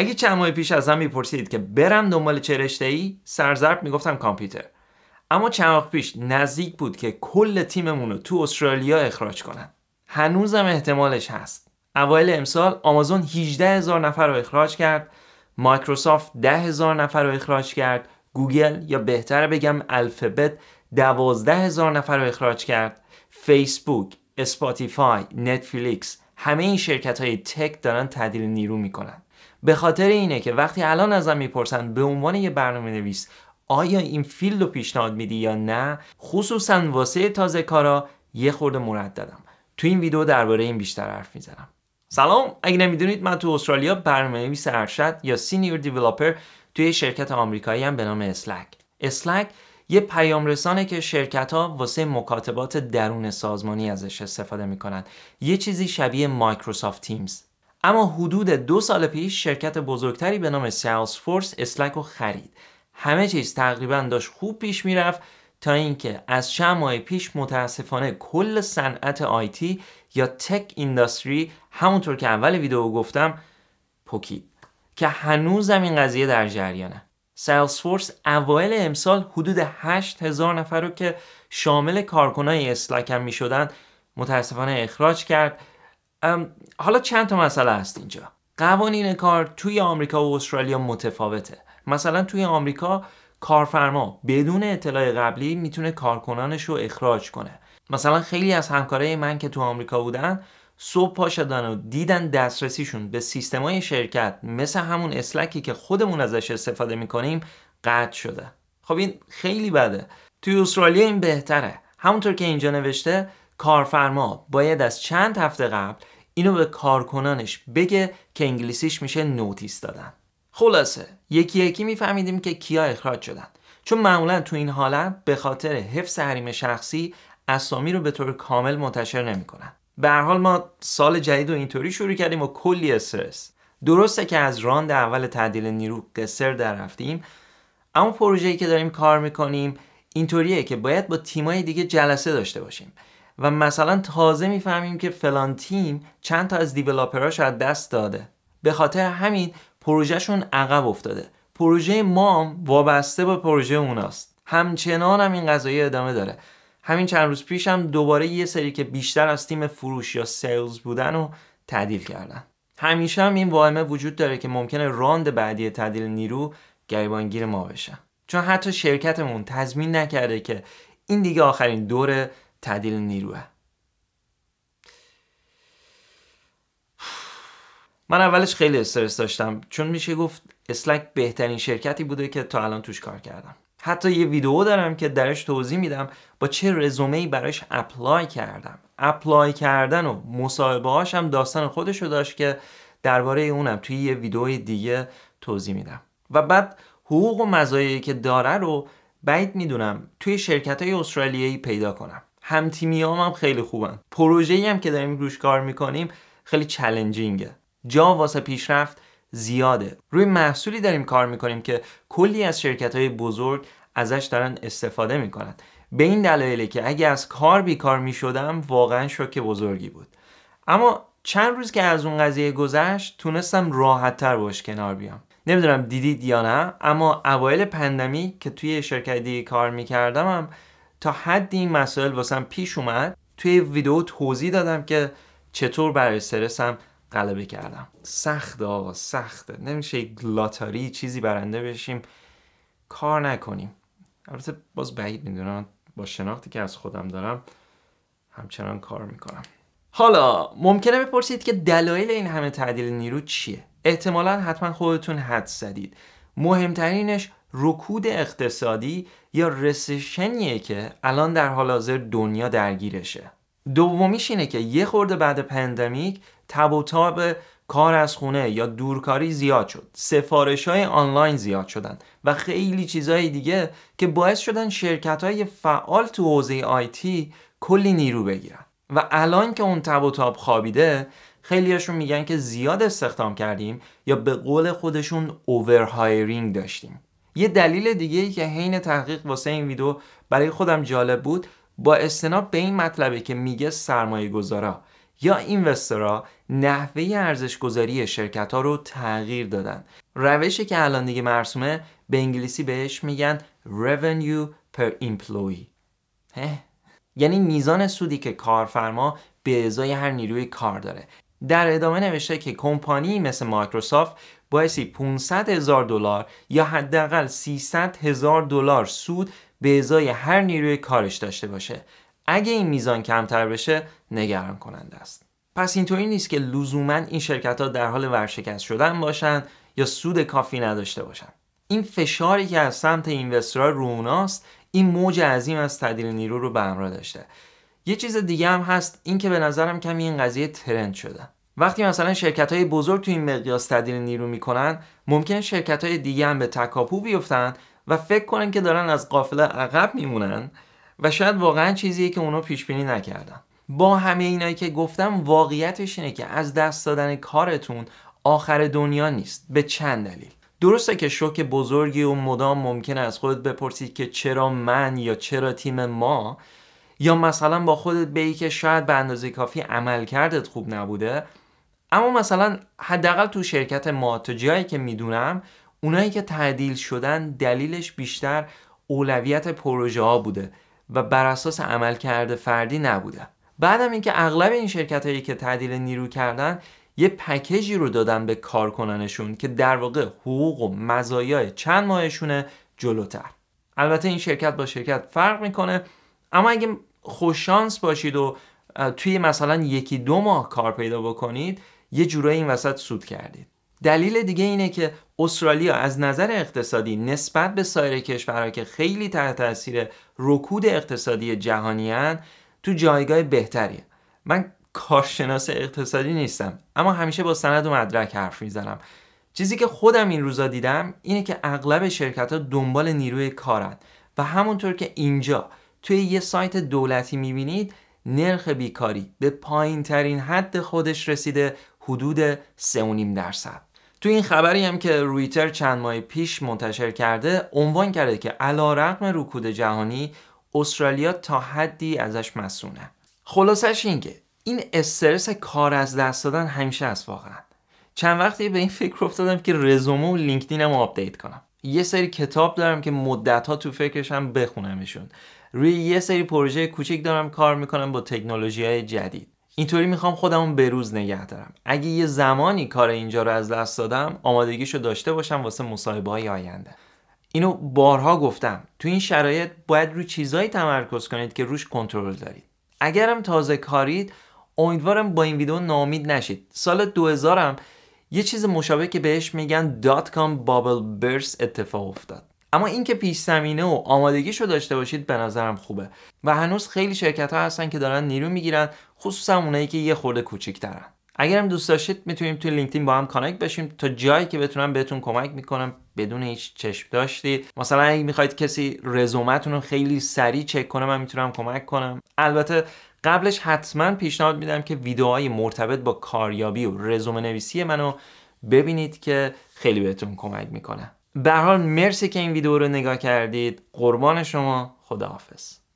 اگه چند ماه پیش ازم میپرسید که برم دنبال چه رشته ای سرزرب میگفتم کامپیوتر اما چند وقت پیش نزدیک بود که کل تیممون رو تو استرالیا اخراج کنن هنوزم احتمالش هست اوایل امسال آمازون 18 هزار نفر رو اخراج کرد مایکروسافت 10 هزار نفر رو اخراج کرد گوگل یا بهتر بگم الفبت 12 هزار نفر رو اخراج کرد فیسبوک اسپاتیفای نتفلیکس همه این شرکت های تک دارن تعدیل نیرو میکنن به خاطر اینه که وقتی الان ازم میپرسن به عنوان یه برنامه نویس آیا این فیلد رو پیشنهاد میدی یا نه خصوصا واسه تازه کارا یه خورده دادم تو این ویدیو درباره این بیشتر حرف میزنم سلام اگه نمیدونید من تو استرالیا برنامه نویس ارشد یا سینیور دیولپر توی شرکت آمریکایی هم به نام اسلک اسلک یه پیام رسانه که شرکت ها واسه مکاتبات درون سازمانی ازش استفاده میکنن یه چیزی شبیه مایکروسافت تیمز اما حدود دو سال پیش شرکت بزرگتری به نام سیلز فورس اسلک رو خرید همه چیز تقریبا داشت خوب پیش میرفت تا اینکه از چند ماه پیش متاسفانه کل صنعت آیتی یا تک اینداستری همونطور که اول ویدیو گفتم پوکی که هنوزم این قضیه در جریانه فورس اوایل امسال حدود هزار نفر رو که شامل کارکنای اسلک هم میشدن متاسفانه اخراج کرد حالا چند تا مسئله هست اینجا قوانین کار توی آمریکا و استرالیا متفاوته مثلا توی آمریکا کارفرما بدون اطلاع قبلی میتونه کارکنانش رو اخراج کنه مثلا خیلی از همکارای من که تو آمریکا بودن صبح پا شدن و دیدن دسترسیشون به سیستمای شرکت مثل همون اسلکی که خودمون ازش استفاده میکنیم قطع شده خب این خیلی بده توی استرالیا این بهتره همونطور که اینجا نوشته کارفرما باید از چند هفته قبل اینو به کارکنانش بگه که انگلیسیش میشه نوتیس دادن خلاصه یکی یکی میفهمیدیم که کیا اخراج شدن چون معمولا تو این حالت به خاطر حفظ حریم شخصی اسامی رو به طور کامل منتشر نمیکنن به هر حال ما سال جدید و اینطوری شروع کردیم و کلی استرس درسته که از راند اول تعدیل نیرو قصر در رفتیم اما پروژه‌ای که داریم کار میکنیم اینطوریه که باید با تیمای دیگه جلسه داشته باشیم و مثلا تازه میفهمیم که فلان تیم چند تا از دیولاپراش از دست داده به خاطر همین پروژهشون عقب افتاده پروژه ما وابسته به پروژه اوناست همچنان هم این قضایی ادامه داره همین چند روز پیش هم دوباره یه سری که بیشتر از تیم فروش یا سیلز بودن و تعدیل کردن همیشه هم این واهمه وجود داره که ممکنه راند بعدی تعدیل نیرو گریبانگیر ما بشه چون حتی شرکتمون تضمین نکرده که این دیگه آخرین دور تعدیل نیروه من اولش خیلی استرس داشتم چون میشه گفت اسلک بهترین شرکتی بوده که تا الان توش کار کردم حتی یه ویدیو دارم که درش توضیح میدم با چه ای براش اپلای کردم اپلای کردن و مصاحبه هاشم داستان خودشو داشت که درباره اونم توی یه ویدیو دیگه توضیح میدم و بعد حقوق و مزایایی که داره رو بعید میدونم توی شرکت های استرالیایی پیدا کنم هم تیمیام هم خیلی خوبن پروژه هم که داریم روش کار میکنیم خیلی چلنجینگه جا واسه پیشرفت زیاده روی محصولی داریم کار میکنیم که کلی از شرکت های بزرگ ازش دارن استفاده میکنن به این دلایله که اگه از کار بیکار میشدم واقعا شوک بزرگی بود اما چند روز که از اون قضیه گذشت تونستم راحتتر باش کنار بیام نمیدونم دیدید یا نه اما اوایل پندمی که توی شرکت دیگه کار میکردم تا حد این مسائل واسم پیش اومد توی ویدیو توضیح دادم که چطور بر استرسم غلبه کردم سخت آقا سخته نمیشه یک لاتاری چیزی برنده بشیم کار نکنیم البته باز بعید میدونم با شناختی که از خودم دارم همچنان کار میکنم حالا ممکنه بپرسید که دلایل این همه تعدیل نیرو چیه احتمالا حتما خودتون حد زدید مهمترینش رکود اقتصادی یا رسشنیه که الان در حال حاضر دنیا درگیرشه دومیش اینه که یه خورده بعد پندمیک تب و تاب کار از خونه یا دورکاری زیاد شد سفارش های آنلاین زیاد شدن و خیلی چیزهای دیگه که باعث شدن شرکت های فعال تو حوزه آیتی کلی نیرو بگیرن و الان که اون تب و تاب خوابیده خیلیاشون میگن که زیاد استخدام کردیم یا به قول خودشون اوورهایرینگ داشتیم یه دلیل دیگه ای که حین تحقیق واسه این ویدیو برای خودم جالب بود با استناد به این مطلبه که میگه سرمایه گذارا یا اینوسترا نحوه ارزش گذاری شرکت ها رو تغییر دادن روشی که الان دیگه مرسومه به انگلیسی بهش میگن revenue per employee یعنی میزان سودی که کارفرما به ازای هر نیروی کار داره در ادامه نوشته که کمپانی مثل مایکروسافت بایستی 500 هزار دلار یا حداقل 300 هزار دلار سود به ازای هر نیروی کارش داشته باشه اگه این میزان کمتر بشه نگران کننده است پس اینطوری نیست که لزوما این شرکت در حال ورشکست شدن باشن یا سود کافی نداشته باشن این فشاری که از سمت اینوسترها رو اوناست این موج عظیم از تعدیل نیرو رو به همراه داشته یه چیز دیگه هم هست این که به نظرم کمی این قضیه ترند شده وقتی مثلا شرکت های بزرگ تو این مقیاس تدیر نیرو میکنن ممکن شرکت های دیگه هم به تکاپو بیفتن و فکر کنن که دارن از قافله عقب میمونن و شاید واقعا چیزیه که اونو پیش بینی نکردن با همه اینایی که گفتم واقعیتش اینه که از دست دادن کارتون آخر دنیا نیست به چند دلیل درسته که شوک بزرگی و مدام ممکنه از خودت بپرسید که چرا من یا چرا تیم ما یا مثلا با خودت بگی که شاید به اندازه کافی عمل کردت خوب نبوده اما مثلا حداقل تو شرکت ما تا جایی که میدونم اونایی که تعدیل شدن دلیلش بیشتر اولویت پروژه ها بوده و بر اساس عمل کرده فردی نبوده بعدم اینکه اغلب این شرکت هایی که تعدیل نیرو کردن یه پکیجی رو دادن به کارکنانشون که در واقع حقوق و مزایای چند ماهشونه جلوتر البته این شرکت با شرکت فرق میکنه اما اگه خوششانس باشید و توی مثلا یکی دو ماه کار پیدا بکنید یه جورایی این وسط سود کردید دلیل دیگه اینه که استرالیا از نظر اقتصادی نسبت به سایر کشورها که خیلی تحت تاثیر رکود اقتصادی جهانیان تو جایگاه بهتریه من کارشناس اقتصادی نیستم اما همیشه با سند و مدرک حرف میزنم چیزی که خودم این روزا دیدم اینه که اغلب شرکت ها دنبال نیروی کارن و همونطور که اینجا توی یه سایت دولتی میبینید نرخ بیکاری به پایین حد خودش رسیده حدود 3.5 درصد تو این خبری هم که رویتر چند ماه پیش منتشر کرده عنوان کرده که علا رقم رکود جهانی استرالیا تا حدی ازش مسونه خلاصش این که این استرس کار از دست دادن همیشه است واقعا چند وقتی به این فکر افتادم که رزومه و لینکدینم آپدیت کنم یه سری کتاب دارم که مدت ها تو فکرشم بخونمشون روی یه سری پروژه کوچیک دارم کار میکنم با تکنولوژی های جدید اینطوری میخوام خودم به روز نگه دارم اگه یه زمانی کار اینجا رو از دست دادم رو داشته باشم واسه مصاحبه های آینده اینو بارها گفتم تو این شرایط باید روی چیزهایی تمرکز کنید که روش کنترل دارید اگرم تازه کارید امیدوارم با این ویدیو نامید نشید سال 2000 هم یه چیز مشابه که بهش میگن دات کام بابل برس اتفاق افتاد اما اینکه پیش زمینه و آمادگیشو داشته باشید به نظرم خوبه و هنوز خیلی شرکت ها هستن که دارن نیرو میگیرن خصوصا اونایی که یه خورده کوچیک‌ترن اگرم دوست داشتید میتونیم توی لینکدین با هم کانکت بشیم تا جایی که بتونم بهتون کمک میکنم بدون هیچ چشم داشتی مثلا اگه میخواید کسی رزومتون رو خیلی سریع چک کنه من میتونم کمک کنم البته قبلش حتما پیشنهاد میدم که ویدیوهای مرتبط با کاریابی و رزومه نویسی منو ببینید که خیلی بهتون کمک میکنه به حال مرسی که این ویدیو رو نگاه کردید قربان شما خداحافظ